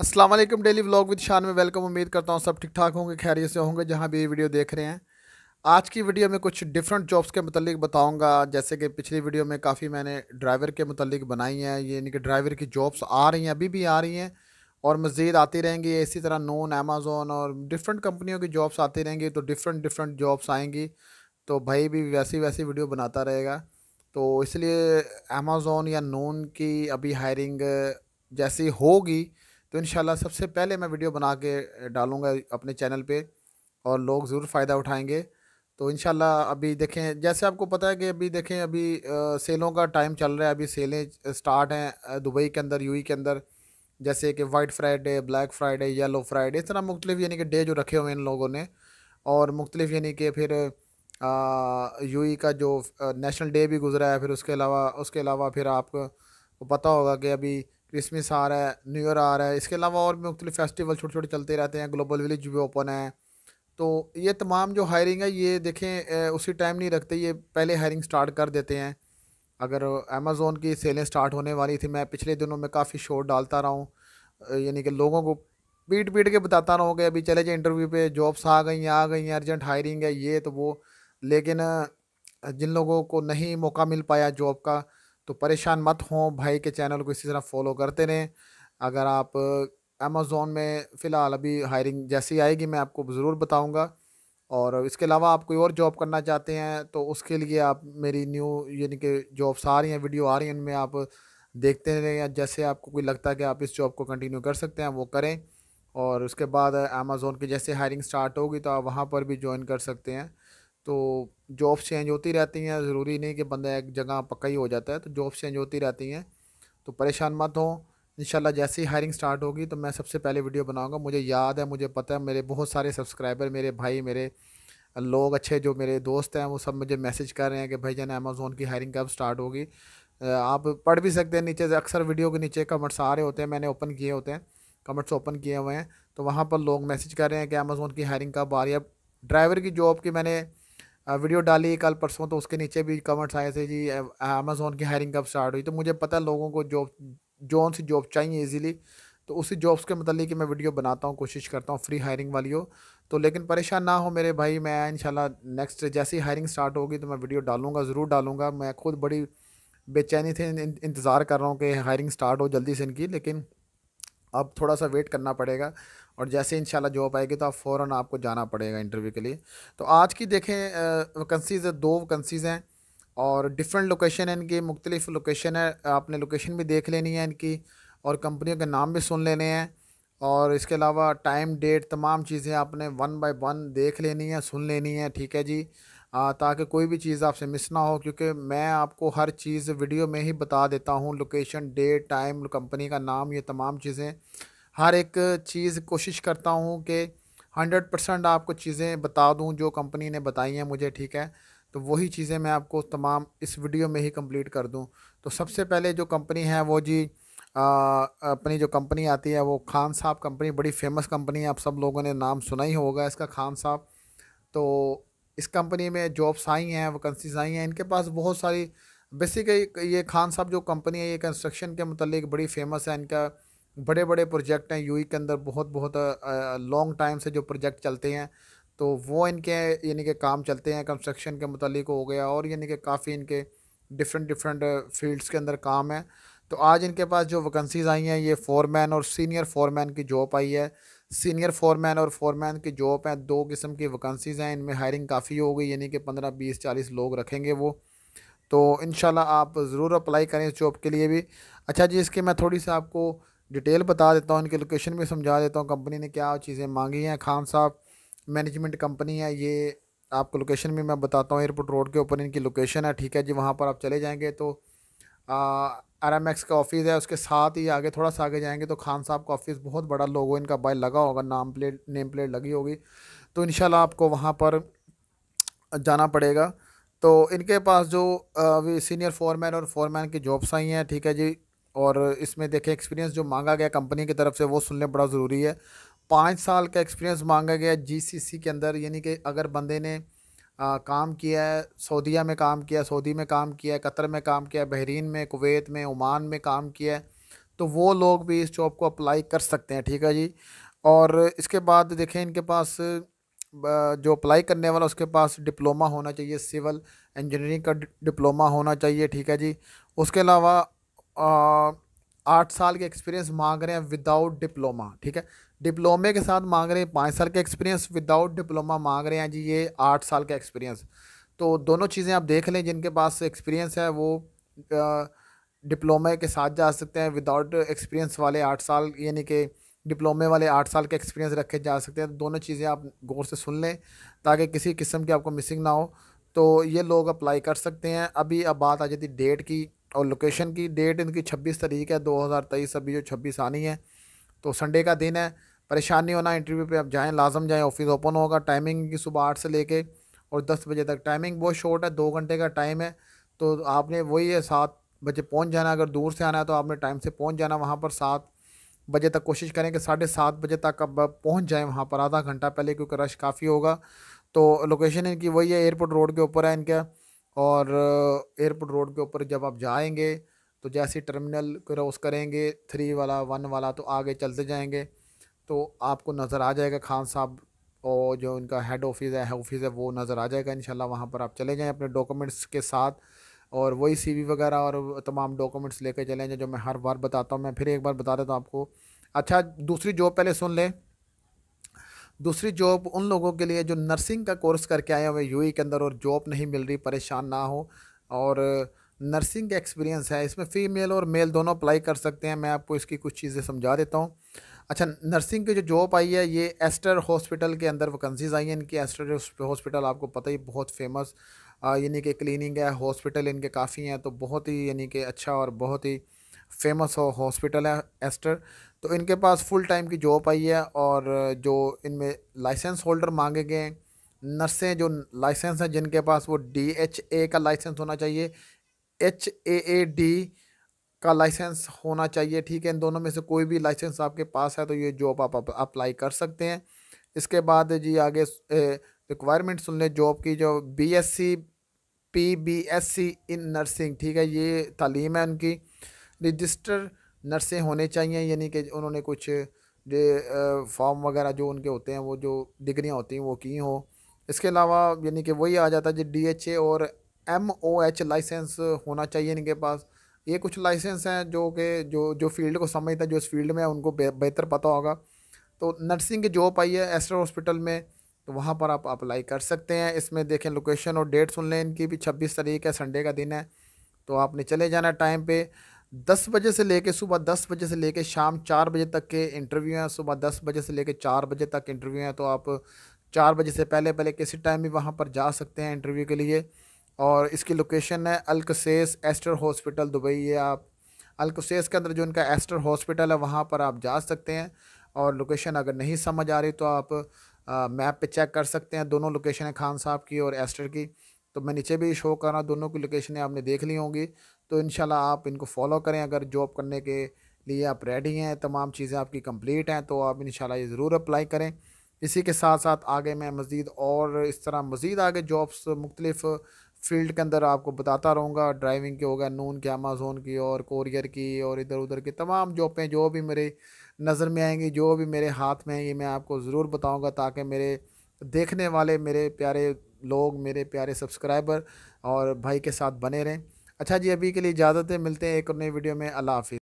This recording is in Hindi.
अस्सलाम वालेकुम डेली व्लॉग विद शान में वेलकम उम्मीद करता हूँ सब ठीक ठाक होंगे खैरियत से होंगे जहाँ भी ये वीडियो देख रहे हैं आज की वीडियो में कुछ डिफरेंट जॉब्स के मतलब बताऊँगा जैसे कि पिछली वीडियो में काफ़ी मैंने ड्राइवर के मतलब बनाई हैं यानी कि ड्राइवर की जॉब्स आ रही हैं अभी भी आ रही हैं और मज़ीद आती रहेंगी इसी तरह नोन अमेज़ोन और डिफरेंट कंपनियों की जॉब्स आती रहेंगी तो डिफरेंट डिफरेंट जॉब्स आएंगी तो भाई भी वैसी वैसी वीडियो बनाता रहेगा तो इसलिए अमेज़ोन या नोन की अभी हायरिंग जैसी होगी तो इन सबसे पहले मैं वीडियो बना के डालूँगा अपने चैनल पर और लोग ज़रूर फ़ायदा उठाएँगे तो इन अभी देखें जैसे आपको पता है कि अभी देखें अभी आ, सेलों का टाइम चल रहा है अभी सेलें स्टार्ट हैं दुबई के अंदर यूई के अंदर जैसे कि white Friday black Friday yellow Friday इस तरह मुख्तलिफ यानी कि डे जो रखे हुए हैं इन लोगों ने और मुख्तलिफ यानी कि फिर यूई का जो नेशनल डे भी गुजरा है फिर उसके अलावा उसके अलावा फिर आपको पता होगा कि अभी क्रिसमस आ रहा है न्यू ईयर आ रहा है इसके अलावा और भी मुख्तु फेस्टिवल छोटे छोटे चलते रहते हैं ग्लोबल विलेज भी ओपन है तो ये तमाम जो हायरिंग है ये देखें उसी टाइम नहीं रखते ये पहले हायरिंग स्टार्ट कर देते हैं अगर अमेज़ोन की सेलें स्टार्ट होने वाली थी मैं पिछले दिनों में काफ़ी शोर डालता रहा हूँ यानी कि लोगों को पीट पीट के बताता रहा हूँ कि अभी चले जाए इंटरव्यू पे जॉब्स आ गई आ गई हैं अर्जेंट हायरिंग है ये तो वो लेकिन जिन लोगों को नहीं मौका मिल पाया जॉब का तो परेशान मत हों भाई के चैनल को इसी तरह फॉलो करते रहें अगर आप अमेज़ोन में फ़िलहाल अभी हायरिंग जैसी आएगी मैं आपको ज़रूर बताऊँगा और इसके अलावा आप कोई और जॉब करना चाहते हैं तो उसके लिए आप मेरी न्यू यानी कि जॉब्स आ रही हैं वीडियो आ रही हैं उनमें आप देखते रहें या जैसे आपको कोई लगता है कि आप इस जॉब को कंटिन्यू कर सकते हैं वो करें और उसके बाद अमेज़ोन की जैसे हायरिंग स्टार्ट होगी तो आप वहाँ पर भी ज्वाइन कर सकते हैं तो जॉब चेंज होती रहती हैं ज़रूरी नहीं कि बंदा एक जगह पक्का ही हो जाता है तो जॉब चेंज होती रहती हैं तो परेशान मत हो इन जैसे ही हायरिंग स्टार्ट होगी तो मैं सबसे पहले वीडियो बनाऊँगा मुझे याद है मुझे पता है मेरे बहुत सारे सब्सक्राइबर मेरे भाई मेरे लोग अच्छे जो मेरे दोस्त हैं वो सब मुझे मैसेज कर रहे हैं कि भाई जान अमेज़ोन की हायरिंग कब स्टार्ट होगी आप पढ़ भी सकते हैं नीचे अक्सर वीडियो के नीचे कमेंट्स आ रहे होते हैं मैंने ओपन किए होते हैं कमेंट्स ओपन किए हुए हैं तो वहाँ पर लोग मैसेज कर रहे हैं कि अमेज़ोन की हायरिंग कब आ रही है ड्राइवर की जॉब की मैंने वीडियो डाली कल परसों तो उसके नीचे भी कमेंट्स आए थे जी अमेज़ोन की हायरिंग कब स्टार्ट हुई तो मुझे पता है लोगों को जॉब जौन सी जॉब चाहिए इजीली तो उसी जॉब्स के मतलब कि मैं वीडियो बनाता हूँ कोशिश करता हूँ फ्री हायरिंग वाली हो तो लेकिन परेशान ना हो मेरे भाई मैं इंशाल्लाह नेक्स्ट जैसी हायरिंग स्टार्ट होगी तो मैं वीडियो डालूंगा ज़रूर डालूंगा मैं खुद बड़ी बेचैनी थी इंतज़ार कर रहा हूँ कि हायरिंग स्टार्ट हो जल्दी से इनकी लेकिन अब थोड़ा सा वेट करना पड़ेगा और जैसे इन जॉब आएगी तो आप फ़ौर आपको जाना पड़ेगा इंटरव्यू के लिए तो आज की देखें वैकेंसीज़ दो वैकेंसीज़ हैं और डिफरेंट लोकेशन है इनकी मुख्तलिफ लोकेशन है आपने लोकेशन भी देख लेनी है इनकी और कंपनियों के नाम भी सुन लेने हैं और इसके अलावा टाइम डेट तमाम चीज़ें आपने वन बाय वन देख लेनी है सुन लेनी है ठीक है जी ताकि कोई भी चीज़ आपसे मिस ना हो क्योंकि मैं आपको हर चीज़ वीडियो में ही बता देता हूँ लोकेशन डेट टाइम कंपनी का नाम ये तमाम चीज़ें हर एक चीज़ कोशिश करता हूँ कि हंड्रेड परसेंट आपको चीज़ें बता दूँ जो कंपनी ने बताई हैं मुझे ठीक है तो वही चीज़ें मैं आपको तमाम इस वीडियो में ही कंप्लीट कर दूँ तो सबसे पहले जो कंपनी है वो जी आ, अपनी जो कंपनी आती है वो खान साहब कंपनी बड़ी फेमस कंपनी है आप सब लोगों ने नाम सुना ही होगा इसका खान साहब तो इस कंपनी में जॉब्स आई हैं वैकेंसीज आई हैं इनके पास बहुत सारी बेसिकली ये खान साहब जो कंपनी है ये कंस्ट्रक्शन के मतलब बड़ी फेमस है इनका बड़े बड़े प्रोजेक्ट हैं यूई के अंदर बहुत बहुत लॉन्ग टाइम से जो प्रोजेक्ट चलते हैं तो वो इनके यानी कि काम चलते हैं कंस्ट्रक्शन के मतलब हो गया और यानी कि काफ़ी इनके डिफरेंट डिफरेंट फील्ड्स के अंदर काम है तो आज इनके पास जो वैकेंसीज आई हैं ये फोरमैन और सीनियर फोरमैन की जॉब आई है सीनियर फोरमैन और फोरमैन की जॉब हैं दो किस्म की वैकेंसीज हैं इनमें हायरिंग काफ़ी हो गई यानी कि पंद्रह बीस चालीस लोग रखेंगे वो तो इन आप ज़रूर अप्लाई करें इस जॉब के लिए भी अच्छा जी इसके मैं थोड़ी सी आपको डिटेल बता देता हूँ इनकी लोकेशन भी समझा देता हूँ कंपनी ने क्या चीज़ें मांगी हैं खान साहब मैनेजमेंट कंपनी है ये आपको लोकेशन भी मैं बताता हूँ एयरपोर्ट रोड के ऊपर इनकी लोकेशन है ठीक है जी वहाँ पर आप चले जाएँगे तो आर एम एक्स का ऑफ़िस है उसके साथ ही आगे थोड़ा सा आगे जाएंगे तो खान साहब का ऑफ़िस बहुत बड़ा लोगो इनका बाय लगा होगा नाम प्लेट नेम प्लेट लगी होगी तो इन आपको वहाँ पर जाना पड़ेगा तो इनके पास जो अभी सीनियर फोरमैन और फोरमैन की जॉब्स आई हैं ठीक है जी और इसमें देखें एक्सपीरियंस जो मांगा गया कंपनी की तरफ से वो सुनने बड़ा ज़रूरी है पाँच साल का एक्सपीरियंस मांगा गया जीसीसी के अंदर यानी कि अगर बंदे ने आ, काम किया है सऊदीया में काम किया सऊदी में काम किया कतर में काम किया बहरीन में कुवैत में ओमान में काम किया है तो वो लोग भी इस जॉब को अप्लाई कर सकते हैं ठीक है जी और इसके बाद देखें इनके पास जो अप्लाई करने वाला उसके पास डिप्लोमा होना चाहिए सिविल इंजीनियरिंग का डिप्लोमा होना चाहिए ठीक है जी उसके अलावा आठ साल के एक्सपीरियंस मांग रहे हैं विदाउट डिप्लोमा ठीक है डिप्लोमे के साथ मांग रहे हैं पाँच साल के एक्सपीरियंस विदाउट डिप्लोमा मांग रहे हैं जी ये आठ साल का एक्सपीरियंस तो दोनों चीज़ें आप देख लें जिनके पास एक्सपीरियंस है वो डिप्लोमे के साथ जा सकते हैं विदाउट एक्सपीरियंस वाले आठ साल यानी कि डिप्लोमे वाले आठ साल के एक्सपीरियंस रखे जा सकते हैं दोनों चीज़ें आप गौर से सुन लें ताकि किसी किस्म की आपको मिसिंग ना हो तो ये लोग अप्लाई कर सकते हैं अभी अब बात आ जाती डेट की और लोकेशन की डेट इनकी छब्बीस तारीख है दो हज़ार तेईस अभी जो छब्बीस आनी है तो संडे का दिन है परेशान नहीं होना इंटरव्यू पे आप जाएं लाजम जाएं ऑफिस ओपन होगा टाइमिंग की सुबह आठ से लेके और दस बजे तक टाइमिंग बहुत शॉर्ट है दो घंटे का टाइम है तो आपने वही है सात बजे पहुंच जाना अगर दूर से आना है तो आपने टाइम से पहुंच जाना वहाँ पर सात बजे तक कोशिश करें कि साढ़े सात बजे तक अब पहुँच जाएँ वहाँ पर आधा घंटा पहले क्योंकि रश काफ़ी होगा तो लोकेशन इनकी वही है एयरपोर्ट रोड के ऊपर है इनका और एयरपोर्ट रोड के ऊपर जब आप जाएंगे तो जैसे टर्मिनल क्रॉस करेंगे थ्री वाला वन वाला तो आगे चलते जाएंगे तो आपको नज़र आ जाएगा खान साहब और जो उनका हेड ऑफिस है ऑफिस है वो नज़र आ जाएगा इंशाल्लाह वहाँ पर आप चले जाएँ अपने डॉक्यूमेंट्स के साथ और वही सीवी वगैरह और तमाम डॉक्यूमेंट्स लेकर चले जाएँ जो मैं हर बार बताता हूँ मैं फिर एक बार बता देता हूँ आपको अच्छा दूसरी जॉब पहले सुन लें दूसरी जॉब उन लोगों के लिए जो नर्सिंग का कोर्स करके आए हुए यू e के अंदर और जॉब नहीं मिल रही परेशान ना हो और नर्सिंग का एक्सपीरियंस है इसमें फ़ीमेल और मेल दोनों अप्लाई कर सकते हैं मैं आपको इसकी कुछ चीज़ें समझा देता हूँ अच्छा नर्सिंग की जो जॉब आई है ये एस्टर हॉस्पिटल के अंदर वैकेंसीज आई हैं इनकी एस्टर हॉस्पिटल आपको पता ही बहुत फेमस यानी कि क्लिनिंग है हॉस्पिटल इनके काफ़ी हैं तो बहुत ही यानी कि अच्छा और बहुत ही फेमस हॉस्पिटल है एस्टर तो इनके पास फुल टाइम की जॉब आई है और जो इनमें लाइसेंस होल्डर मांगे गए नर्सें जो लाइसेंस हैं जिनके पास वो डी एच ए का लाइसेंस होना चाहिए एच ए ए डी का लाइसेंस होना चाहिए ठीक है इन दोनों में से कोई भी लाइसेंस आपके पास है तो ये जॉब आप अप्लाई कर सकते हैं इसके बाद जी आगे रिक्वायरमेंट सुन लें जॉब की जो B S C P B S C in nursing ठीक है ये तालीम है उनकी रजिस्टर नर्सें होने चाहिए यानी कि उन्होंने कुछ फॉर्म वगैरह जो उनके होते हैं वो जो डिग्रियाँ होती हैं वो की हों इसके अलावा यानी कि वही आ जाता है जो डी एच ए और एम ओ एच लाइसेंस होना चाहिए इनके पास ये कुछ लाइसेंस हैं जो कि जो जो फील्ड को समझता है जो इस फील्ड में है उनको बेहतर पता होगा तो नर्सिंग की जॉब आई है एस्ट्रा हॉस्पिटल में तो वहाँ पर आप अप्लाई कर सकते हैं इसमें देखें लोकेशन और डेट सुन लें इनकी भी छब्बीस तारीख है संडे का दिन है तो आपने चले जाना टाइम पे दस बजे से लेके सुबह दस बजे से लेके शाम चार बजे तक के इंटरव्यू हैं सुबह दस बजे से लेके चार बजे तक इंटरव्यू हैं तो आप चार बजे से पहले पहले किसी टाइम भी वहाँ पर जा सकते हैं इंटरव्यू के लिए और इसकी लोकेशन है अलकसेस एस्टर हॉस्पिटल दुबई है आप अलकसेस के अंदर जो इनका एस्टर हॉस्पिटल है वहाँ पर आप जा सकते हैं और लोकेशन अगर नहीं समझ आ रही तो आप मैप पे चेक कर सकते हैं दोनों लोकेशन है खान साहब की और एस्टर की तो मैं नीचे भी शो कर रहा हूँ दोनों की लोकेशनें आपने देख ली होंगी तो इन आप इनको फॉलो करें अगर जॉब करने के लिए आप रेडी हैं तमाम चीज़ें आपकी कंप्लीट हैं तो आप इन ये ज़रूर अप्लाई करें इसी के साथ साथ आगे मैं मज़ीद और इस तरह मज़ीद आगे जॉब्स मुख्तलिफ़ फील्ड के अंदर आपको बताता रहूँगा ड्राइविंग की होगा नून की अमेज़ोन की और कोरियर की और इधर उधर की तमाम जॉबें जो भी मेरे नज़र में आएंगी जो भी मेरे हाथ में आएंगी मैं आपको ज़रूर बताऊँगा ताकि मेरे देखने वाले मेरे प्यारे लोग मेरे प्यारे सब्सक्राइबर और भाई के साथ बने रहें अच्छा जी अभी के लिए इजाज़त है मिलते हैं एक और नई वीडियो में अल्लाह हाफिज़